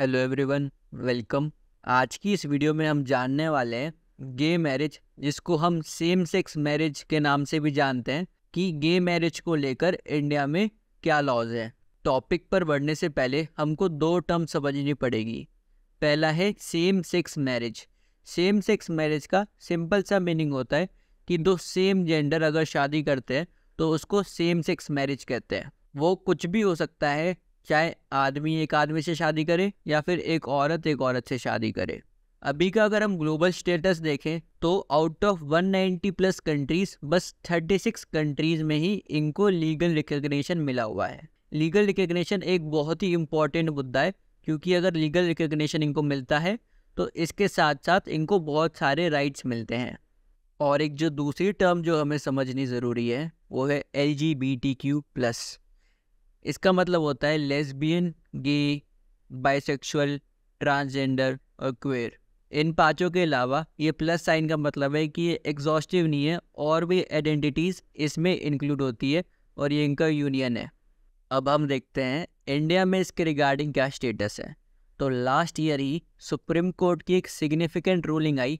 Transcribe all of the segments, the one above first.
hello everyone welcome आज की इस वीडियो में हम जानने वाले हैं गे मैरिज जिसको हम सेम सेक्स मैरिज के नाम से भी जानते हैं कि गे मैरिज को लेकर इंडिया में क्या लॉज है टॉपिक पर बढ़ने से पहले हमको दो टर्म समझनी पड़ेगी पहला है same sex marriage same sex marriage का सिंपल सा मीनिंग होता है कि दो सेम जेंडर अगर शादी करते हैं तो उसको सेम सेक्स मैरिज कहते हैं वो कुछ भी हो सकता है चाहे आदमी एक आदमी से शादी करे या फिर एक औरत एक औरत से शादी करे अभी का अगर हम ग्लोबल स्टेटस देखें तो आउट ऑफ 190 प्लस कंट्रीज बस 36 कंट्रीज में ही इनको लीगल रिकग्निशन मिला हुआ है लीगल रिकग्निशन एक बहुत ही इम्पॉर्टेंट मुद्दा है क्योंकि अगर लीगल रिकग्निशन इनको मिलता है तो इसके साथ साथ इनको बहुत सारे राइट्स मिलते हैं और एक जो दूसरी टर्म जो हमें समझनी ज़रूरी है वो है L G B T Q plus इसका मतलब होता है लेस्बियन गे बाइसेक्सुअल ट्रांसजेंडर और क्वेर इन पांचों के अलावा ये प्लस साइन का मतलब है कि ये एग्जॉस्टिव नहीं है और भी आइडेंटिटीज़ इसमें इंक्लूड होती है और ये इनका यूनियन है अब हम देखते हैं इंडिया में इसके रिगार्डिंग क्या स्टेटस है तो लास्ट ईयर ही सुप्रीम कोर्ट की एक सिग्निफिकेंट रूलिंग आई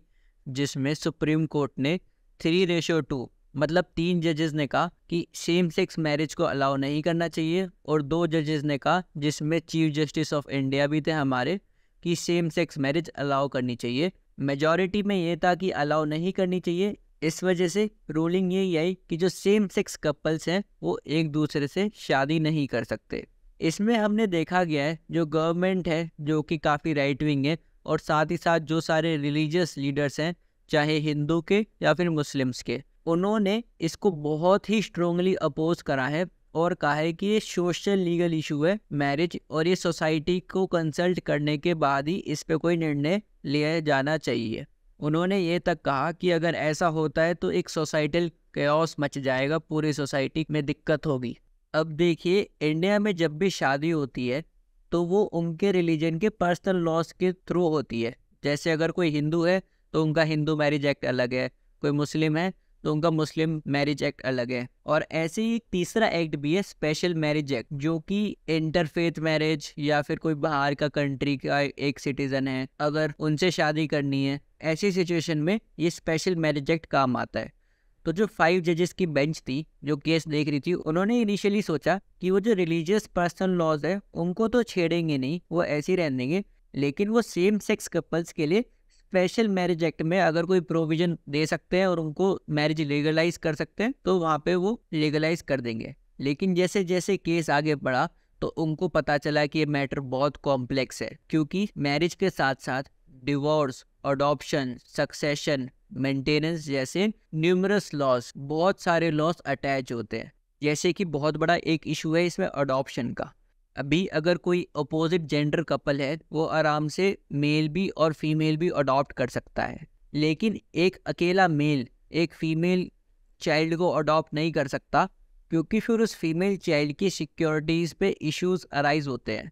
जिसमें सुप्रीम कोर्ट ने थ्री रेशो टू मतलब तीन जजेस ने कहा कि सेम सेक्स मैरिज को अलाउ नहीं करना चाहिए और दो जजेस ने कहा जिसमें चीफ जस्टिस ऑफ इंडिया भी थे हमारे कि सेम सेक्स मैरिज अलाउ करनी चाहिए मेजॉरिटी में ये था कि अलाउ नहीं करनी चाहिए इस वजह से रूलिंग यही आई कि जो सेम सेक्स कपल्स हैं वो एक दूसरे से शादी नहीं कर सकते इसमें हमने देखा गया है जो गवर्नमेंट है जो कि काफ़ी राइट विंग है और साथ ही साथ जो सारे रिलीजियस लीडर्स हैं चाहे हिंदू के या फिर मुस्लिम्स के उन्होंने इसको बहुत ही स्ट्रोंगली अपोज करा है और कहा है कि ये सोशल लीगल इशू है मैरिज और ये सोसाइटी को कंसल्ट करने के बाद ही इस पर कोई निर्णय लिया जाना चाहिए उन्होंने ये तक कहा कि अगर ऐसा होता है तो एक सोसाइटल कैओस मच जाएगा पूरी सोसाइटी में दिक्कत होगी अब देखिए इंडिया में जब भी शादी होती है तो वो उनके रिलीजन के पर्सनल लॉस के थ्रू होती है जैसे अगर कोई हिंदू है तो उनका हिंदू मैरिज एक्ट अलग है कोई मुस्लिम है तो उनका मुस्लिम मैरिज एक्ट अलग है और ऐसे ही तीसरा एक्ट भी है स्पेशल मैरिज एक्ट जो कि इंटरफेथ मैरिज या फिर कोई बाहर का कंट्री का एक सिटीजन है अगर उनसे शादी करनी है ऐसी सिचुएशन में ये स्पेशल मैरिज एक्ट काम आता है तो जो फाइव जजेस की बेंच थी जो केस देख रही थी उन्होंने इनिशियली सोचा कि वो जो रिलीजियस पर्सनल लॉज है उनको तो छेड़ेंगे नहीं वो ऐसे ही रहने देंगे लेकिन वो सेम सेक्स कपल्स के लिए स्पेशल मैरिज एक्ट में अगर कोई प्रोविजन दे सकते हैं और उनको मैरिज लीगलाइज कर सकते हैं तो वहाँ पे वो लीगलाइज कर देंगे लेकिन जैसे जैसे केस आगे बढ़ा तो उनको पता चला कि ये मैटर बहुत कॉम्प्लेक्स है क्योंकि मैरिज के साथ साथ डिवोर्स अडोप्शन सक्सेशन मेंटेनेंस जैसे न्यूमरस लॉस बहुत सारे लॉस अटैच होते हैं जैसे कि बहुत बड़ा एक इशू है इसमें अडॉप्शन का अभी अगर कोई अपोजिट जेंडर कपल है वो आराम से मेल भी और फीमेल भी अडॉप्ट कर सकता है लेकिन एक अकेला मेल एक फीमेल चाइल्ड को अडॉप्ट नहीं कर सकता क्योंकि फिर उस फीमेल चाइल्ड की सिक्योरिटीज़ पे इश्यूज अराइज होते हैं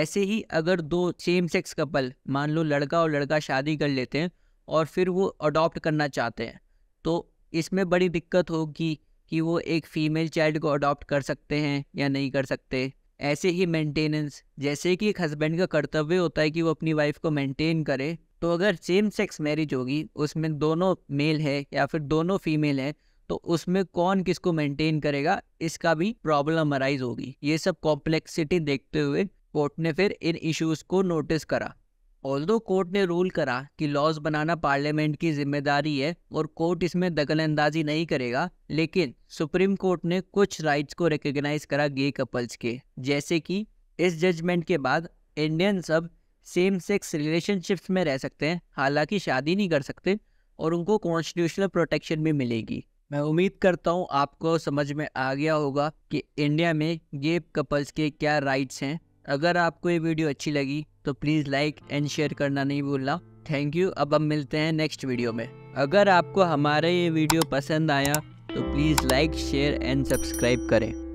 ऐसे ही अगर दो सेम सेक्स कपल मान लो लड़का और लड़का शादी कर लेते हैं और फिर वो अडॉप्ट करना चाहते हैं तो इसमें बड़ी दिक्कत होगी कि वो एक फ़ीमेल चाइल्ड को अडॉप्ट कर सकते हैं या नहीं कर सकते ऐसे ही मेंटेनेंस जैसे कि एक हस्बैंड का कर्तव्य होता है कि वो अपनी वाइफ को मेंटेन करे तो अगर सेम सेक्स मैरिज होगी उसमें दोनों मेल है या फिर दोनों फीमेल है तो उसमें कौन किसको मेंटेन करेगा इसका भी प्रॉब्लम अराइज होगी ये सब कॉम्प्लेक्सिटी देखते हुए कोर्ट ने फिर इन इश्यूज़ को नोटिस करा ऑल्दो कोर्ट ने रूल करा कि लॉज बनाना पार्लियामेंट की जिम्मेदारी है और कोर्ट इसमें दखलअंदाजी नहीं करेगा लेकिन सुप्रीम कोर्ट ने कुछ राइट्स को रिकग्नाइज करा गे कपल्स के जैसे कि इस जजमेंट के बाद इंडियन सब सेम सेक्स रिलेशनशिप्स में रह सकते हैं हालांकि शादी नहीं कर सकते और उनको कॉन्स्टिट्यूशनल प्रोटेक्शन भी मिलेगी मैं उम्मीद करता हूँ आपको समझ में आ गया होगा कि इंडिया में गे कपल्स के क्या राइट्स हैं अगर आपको ये वीडियो अच्छी लगी तो प्लीज़ लाइक एंड शेयर करना नहीं भूलना थैंक यू अब हम मिलते हैं नेक्स्ट वीडियो में अगर आपको हमारा ये वीडियो पसंद आया तो please like share and subscribe करें